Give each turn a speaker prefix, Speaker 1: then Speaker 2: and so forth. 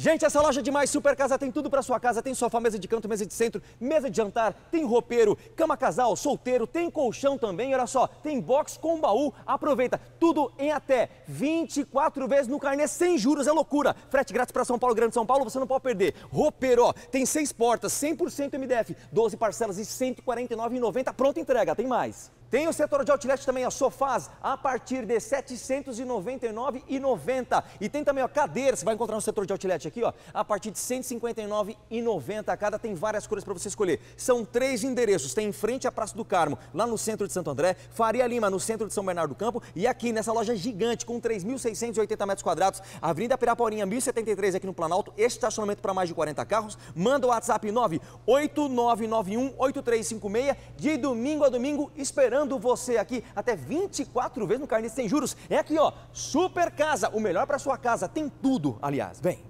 Speaker 1: Gente, essa loja é demais, Super Casa tem tudo para sua casa, tem sofá, mesa de canto, mesa de centro, mesa de jantar, tem roupeiro, cama casal, solteiro, tem colchão também, olha só, tem box com baú, aproveita, tudo em até 24 vezes no carnê sem juros, é loucura. Frete grátis para São Paulo, Grande São Paulo, você não pode perder. Roupeiro, ó, tem seis portas, 100% MDF, 12 parcelas e 149,90, pronta entrega, tem mais. Tem o setor de outlet também, a sofás a partir de R$ 799,90. E tem também ó, cadeiras, você vai encontrar no setor de outlet aqui, ó, a partir de R$ 159,90 cada. Tem várias cores para você escolher. São três endereços. Tem em frente à Praça do Carmo, lá no centro de Santo André, Faria Lima, no centro de São Bernardo do Campo e aqui nessa loja gigante com 3.680 metros quadrados, Avenida Piraporinha 1073 aqui no Planalto, estacionamento para mais de 40 carros. Manda o WhatsApp 989918356 de domingo a domingo esperando esperando você aqui até 24 vezes no carnê sem juros. É aqui, ó, Super Casa, o melhor para sua casa. Tem tudo, aliás. Vem.